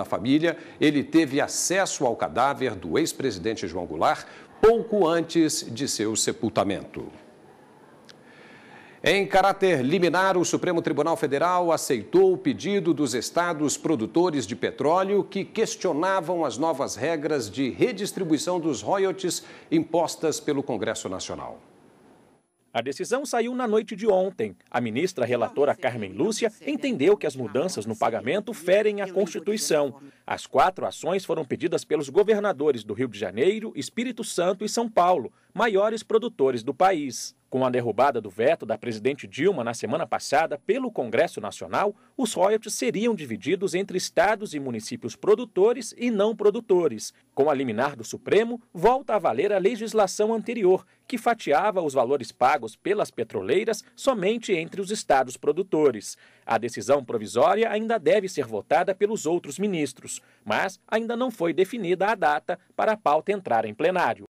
da família, ele teve acesso ao cadáver do ex-presidente João Goulart pouco antes de seu sepultamento. Em caráter liminar, o Supremo Tribunal Federal aceitou o pedido dos estados produtores de petróleo que questionavam as novas regras de redistribuição dos royalties impostas pelo Congresso Nacional. A decisão saiu na noite de ontem. A ministra relatora Carmen Lúcia entendeu que as mudanças no pagamento ferem a Constituição. As quatro ações foram pedidas pelos governadores do Rio de Janeiro, Espírito Santo e São Paulo, maiores produtores do país. Com a derrubada do veto da presidente Dilma na semana passada pelo Congresso Nacional, os royalties seriam divididos entre estados e municípios produtores e não produtores. Com a liminar do Supremo, volta a valer a legislação anterior, que fatiava os valores pagos pelas petroleiras somente entre os estados produtores. A decisão provisória ainda deve ser votada pelos outros ministros, mas ainda não foi definida a data para a pauta entrar em plenário.